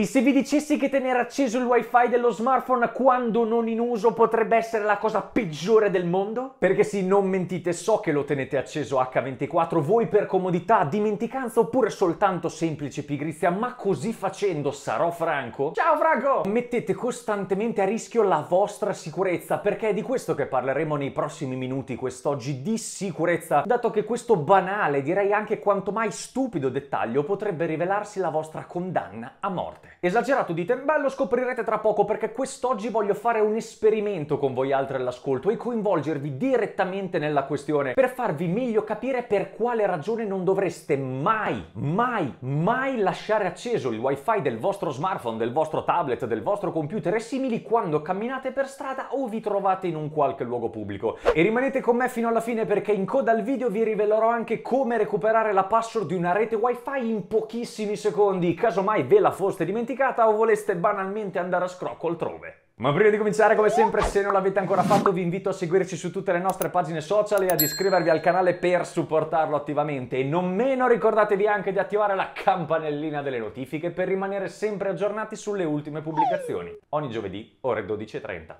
E se vi dicessi che tenere acceso il wifi dello smartphone quando non in uso potrebbe essere la cosa peggiore del mondo? Perché sì, non mentite, so che lo tenete acceso H24 voi per comodità, dimenticanza oppure soltanto semplice pigrizia, ma così facendo sarò franco. Ciao Franco! Mettete costantemente a rischio la vostra sicurezza perché è di questo che parleremo nei prossimi minuti quest'oggi, di sicurezza, dato che questo banale, direi anche quanto mai stupido dettaglio potrebbe rivelarsi la vostra condanna a morte. Esagerato di tembello scoprirete tra poco perché quest'oggi voglio fare un esperimento con voi altri all'ascolto e coinvolgervi direttamente nella questione per farvi meglio capire per quale ragione non dovreste mai, mai, mai lasciare acceso il wifi del vostro smartphone, del vostro tablet, del vostro computer e simili quando camminate per strada o vi trovate in un qualche luogo pubblico. E rimanete con me fino alla fine perché in coda al video vi rivelerò anche come recuperare la password di una rete wifi in pochissimi secondi, casomai ve la foste di dimenticata o voleste banalmente andare a scrocco altrove. Ma prima di cominciare, come sempre, se non l'avete ancora fatto, vi invito a seguirci su tutte le nostre pagine social e ad iscrivervi al canale per supportarlo attivamente. E non meno ricordatevi anche di attivare la campanellina delle notifiche per rimanere sempre aggiornati sulle ultime pubblicazioni. Ogni giovedì, ore 12.30.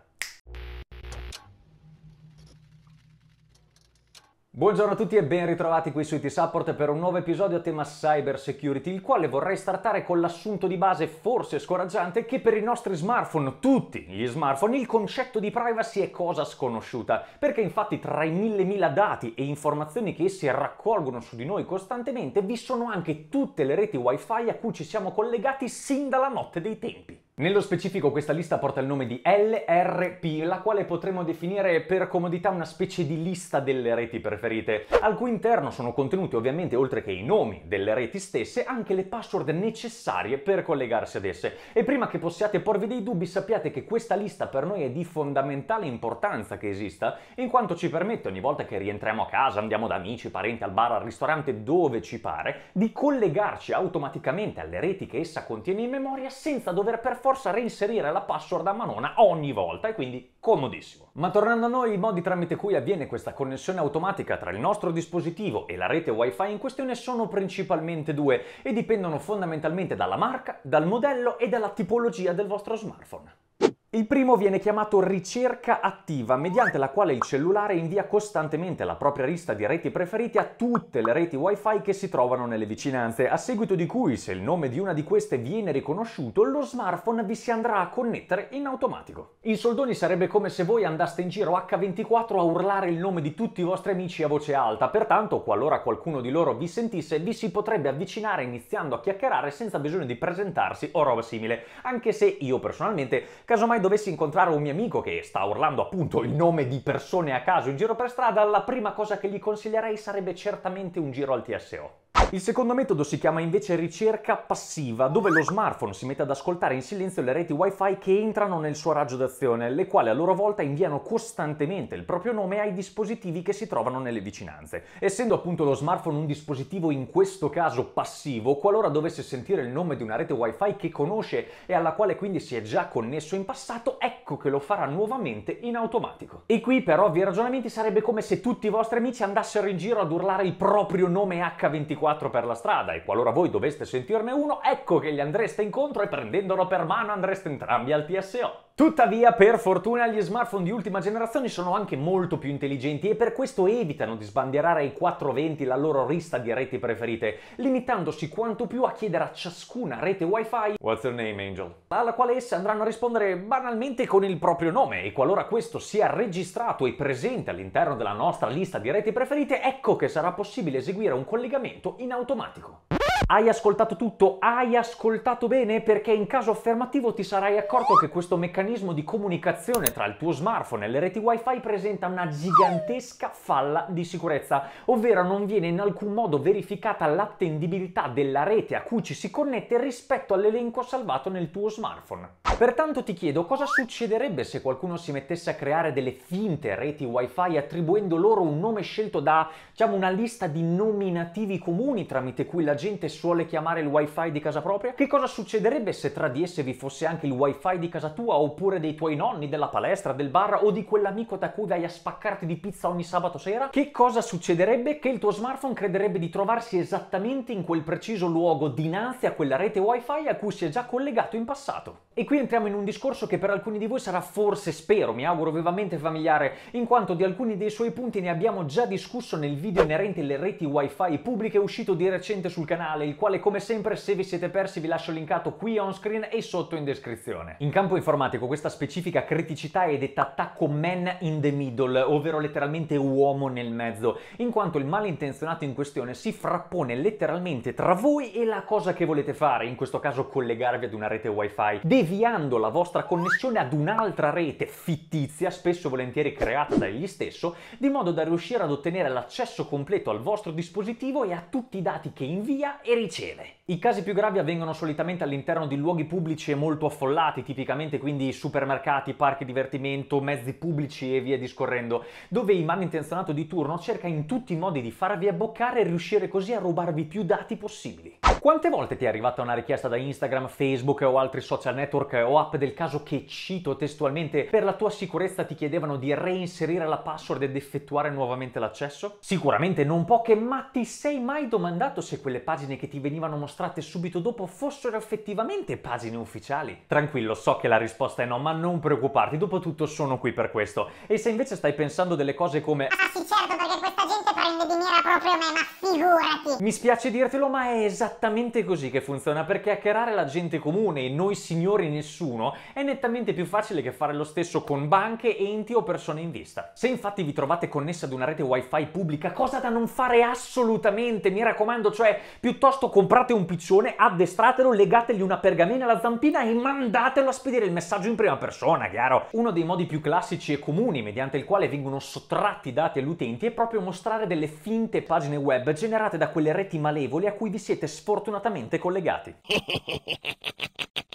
Buongiorno a tutti e ben ritrovati qui su IT Support per un nuovo episodio a tema cyber security, il quale vorrei startare con l'assunto di base forse scoraggiante che per i nostri smartphone, tutti gli smartphone, il concetto di privacy è cosa sconosciuta, perché infatti tra i mille mila dati e informazioni che essi raccolgono su di noi costantemente vi sono anche tutte le reti wifi a cui ci siamo collegati sin dalla notte dei tempi. Nello specifico questa lista porta il nome di LRP, la quale potremmo definire per comodità una specie di lista delle reti preferite, al cui interno sono contenuti ovviamente oltre che i nomi delle reti stesse, anche le password necessarie per collegarsi ad esse. E prima che possiate porvi dei dubbi sappiate che questa lista per noi è di fondamentale importanza che esista, in quanto ci permette ogni volta che rientriamo a casa, andiamo da amici, parenti, al bar, al ristorante, dove ci pare, di collegarci automaticamente alle reti che essa contiene in memoria senza dover per forza forza reinserire la password a manona ogni volta e quindi comodissimo. Ma tornando a noi, i modi tramite cui avviene questa connessione automatica tra il nostro dispositivo e la rete wifi in questione sono principalmente due e dipendono fondamentalmente dalla marca, dal modello e dalla tipologia del vostro smartphone. Il primo viene chiamato ricerca attiva, mediante la quale il cellulare invia costantemente la propria lista di reti preferite a tutte le reti wifi che si trovano nelle vicinanze, a seguito di cui se il nome di una di queste viene riconosciuto, lo smartphone vi si andrà a connettere in automatico. In soldoni sarebbe come se voi andaste in giro H24 a urlare il nome di tutti i vostri amici a voce alta, pertanto qualora qualcuno di loro vi sentisse vi si potrebbe avvicinare iniziando a chiacchierare senza bisogno di presentarsi o roba simile, anche se io personalmente casomai mai dovessi incontrare un mio amico che sta urlando appunto il nome di persone a caso in giro per strada, la prima cosa che gli consiglierei sarebbe certamente un giro al TSO. Il secondo metodo si chiama invece ricerca passiva, dove lo smartphone si mette ad ascoltare in silenzio le reti wifi che entrano nel suo raggio d'azione, le quali a loro volta inviano costantemente il proprio nome ai dispositivi che si trovano nelle vicinanze. Essendo appunto lo smartphone un dispositivo in questo caso passivo, qualora dovesse sentire il nome di una rete wifi che conosce e alla quale quindi si è già connesso in passato, ecco che lo farà nuovamente in automatico. E qui per ovvi ragionamenti sarebbe come se tutti i vostri amici andassero in giro ad urlare il proprio nome H24 quattro per la strada e qualora voi doveste sentirne uno, ecco che gli andreste incontro e prendendolo per mano andreste entrambi al TSO. Tuttavia, per fortuna, gli smartphone di ultima generazione sono anche molto più intelligenti e per questo evitano di sbandierare ai 420 la loro lista di reti preferite, limitandosi quanto più a chiedere a ciascuna rete wifi What's your name, Angel? alla quale esse andranno a rispondere banalmente con il proprio nome e qualora questo sia registrato e presente all'interno della nostra lista di reti preferite, ecco che sarà possibile eseguire un collegamento in automatico. Hai ascoltato tutto? Hai ascoltato bene? Perché in caso affermativo ti sarai accorto che questo meccanismo di comunicazione tra il tuo smartphone e le reti wifi presenta una gigantesca falla di sicurezza, ovvero non viene in alcun modo verificata l'attendibilità della rete a cui ci si connette rispetto all'elenco salvato nel tuo smartphone. Pertanto ti chiedo cosa succederebbe se qualcuno si mettesse a creare delle finte reti wifi attribuendo loro un nome scelto da, diciamo, una lista di nominativi comuni tramite cui la gente gente suole chiamare il wifi di casa propria? Che cosa succederebbe se tra di esse vi fosse anche il wifi di casa tua oppure dei tuoi nonni, della palestra, del bar o di quell'amico da cui vai a spaccarti di pizza ogni sabato sera? Che cosa succederebbe? Che il tuo smartphone crederebbe di trovarsi esattamente in quel preciso luogo dinanzi a quella rete wifi a cui si è già collegato in passato. E qui entriamo in un discorso che per alcuni di voi sarà forse, spero, mi auguro vivamente familiare, in quanto di alcuni dei suoi punti ne abbiamo già discusso nel video inerente alle reti wifi pubbliche uscito di recente sul canale canale, il quale come sempre se vi siete persi vi lascio linkato qui on screen e sotto in descrizione. In campo informatico questa specifica criticità è detta attacco man in the middle, ovvero letteralmente uomo nel mezzo, in quanto il malintenzionato in questione si frappone letteralmente tra voi e la cosa che volete fare, in questo caso collegarvi ad una rete wifi, deviando la vostra connessione ad un'altra rete fittizia, spesso volentieri creata da egli stesso, di modo da riuscire ad ottenere l'accesso completo al vostro dispositivo e a tutti i dati che invia e riceve. I casi più gravi avvengono solitamente all'interno di luoghi pubblici e molto affollati, tipicamente quindi supermercati, parchi divertimento, mezzi pubblici e via discorrendo, dove il malintenzionato di turno cerca in tutti i modi di farvi abboccare e riuscire così a rubarvi più dati possibili. Quante volte ti è arrivata una richiesta da Instagram, Facebook o altri social network o app del caso che, cito testualmente, per la tua sicurezza ti chiedevano di reinserire la password ed effettuare nuovamente l'accesso? Sicuramente non poche, ma ti sei mai domandato se quelle pagine pagine che ti venivano mostrate subito dopo fossero effettivamente pagine ufficiali. Tranquillo, so che la risposta è no, ma non preoccuparti, dopo tutto sono qui per questo. E se invece stai pensando delle cose come Ah sì certo, perché questa gente prende di mira proprio me, ma figurati! Mi spiace dirtelo, ma è esattamente così che funziona, perché hackerare la gente comune e noi signori nessuno è nettamente più facile che fare lo stesso con banche, enti o persone in vista. Se infatti vi trovate connessa ad una rete wifi pubblica, cosa da non fare assolutamente, mi raccomando, cioè più Piuttosto comprate un piccione, addestratelo, legategli una pergamena alla zampina e mandatelo a spedire il messaggio in prima persona, chiaro? Uno dei modi più classici e comuni mediante il quale vengono sottratti dati agli utenti è proprio mostrare delle finte pagine web generate da quelle reti malevoli a cui vi siete sfortunatamente collegati.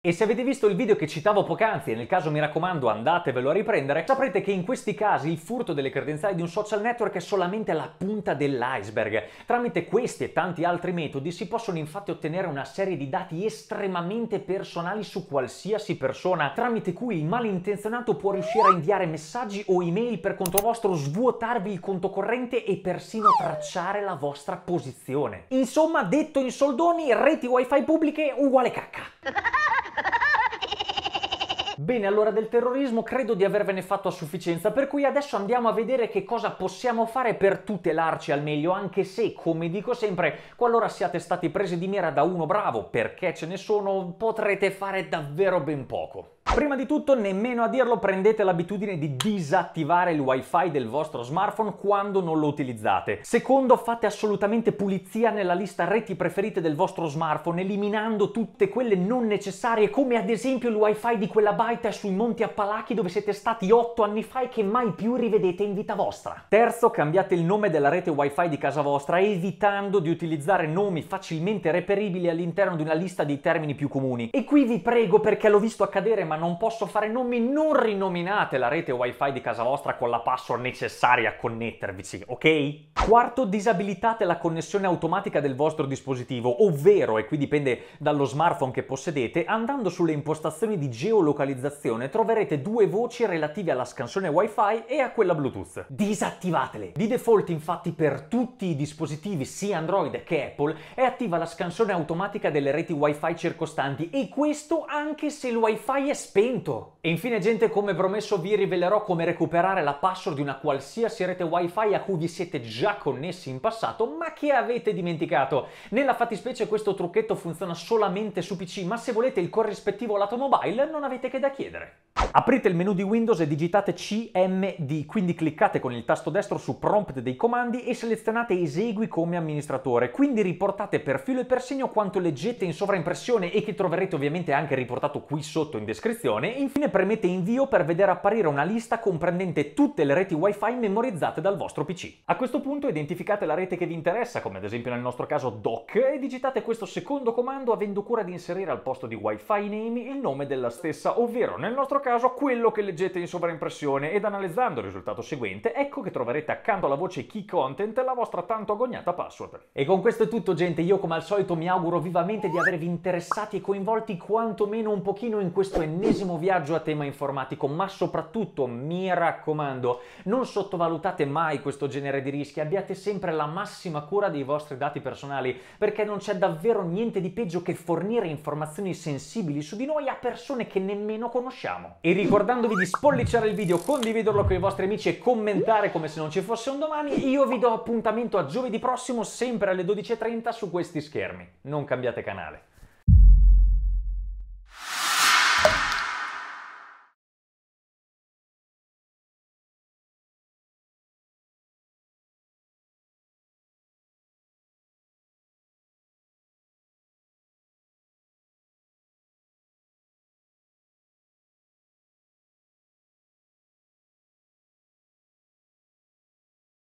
e se avete visto il video che citavo poc'anzi, e nel caso mi raccomando andatevelo a riprendere, saprete che in questi casi il furto delle credenziali di un social network è solamente la punta dell'iceberg. Tramite questi e tanti altri metodi si possono infatti ottenere una serie di dati estremamente personali su qualsiasi persona, tramite cui il malintenzionato può riuscire a inviare messaggi o email per conto vostro, svuotarvi il conto corrente e persino tracciare la vostra posizione. Insomma, detto in soldoni, reti wifi pubbliche uguale cacca. Bene, allora del terrorismo credo di avervene fatto a sufficienza, per cui adesso andiamo a vedere che cosa possiamo fare per tutelarci al meglio, anche se, come dico sempre, qualora siate stati presi di mira da uno bravo, perché ce ne sono, potrete fare davvero ben poco. Prima di tutto, nemmeno a dirlo, prendete l'abitudine di disattivare il wifi del vostro smartphone quando non lo utilizzate. Secondo, fate assolutamente pulizia nella lista reti preferite del vostro smartphone, eliminando tutte quelle non necessarie, come ad esempio il wifi di quella baita sui Monti Appalachi dove siete stati 8 anni fa e che mai più rivedete in vita vostra. Terzo, cambiate il nome della rete wifi di casa vostra, evitando di utilizzare nomi facilmente reperibili all'interno di una lista di termini più comuni. E qui vi prego, perché l'ho visto accadere ma non posso fare nomi, non rinominate la rete wifi di casa vostra con la password necessaria a connettervici, ok? Quarto, disabilitate la connessione automatica del vostro dispositivo, ovvero, e qui dipende dallo smartphone che possedete, andando sulle impostazioni di geolocalizzazione troverete due voci relative alla scansione wifi e a quella bluetooth. Disattivatele! Di default infatti per tutti i dispositivi sia Android che Apple è attiva la scansione automatica delle reti wifi circostanti e questo anche se il wifi è spento. E infine gente, come promesso vi rivelerò come recuperare la password di una qualsiasi rete wifi a cui vi siete già connessi in passato ma che avete dimenticato. Nella fattispecie questo trucchetto funziona solamente su PC ma se volete il corrispettivo lato mobile non avete che da chiedere. Aprite il menu di Windows e digitate CMD, quindi cliccate con il tasto destro su prompt dei comandi e selezionate esegui come amministratore, quindi riportate per filo e per segno quanto leggete in sovraimpressione e che troverete ovviamente anche riportato qui sotto in descrizione infine premete invio per vedere apparire una lista comprendente tutte le reti wifi memorizzate dal vostro PC. A questo punto identificate la rete che vi interessa, come ad esempio nel nostro caso DOC, e digitate questo secondo comando avendo cura di inserire al posto di wifi name il nome della stessa, ovvero nel nostro caso caso quello che leggete in sovraimpressione ed analizzando il risultato seguente ecco che troverete accanto alla voce key content la vostra tanto agognata password. E con questo è tutto gente, io come al solito mi auguro vivamente di avervi interessati e coinvolti quantomeno un pochino in questo ennesimo viaggio a tema informatico, ma soprattutto mi raccomando non sottovalutate mai questo genere di rischi, abbiate sempre la massima cura dei vostri dati personali perché non c'è davvero niente di peggio che fornire informazioni sensibili su di noi a persone che nemmeno conosciamo e ricordandovi di spolliciare il video, condividerlo con i vostri amici e commentare come se non ci fosse un domani, io vi do appuntamento a giovedì prossimo sempre alle 12.30 su questi schermi. Non cambiate canale.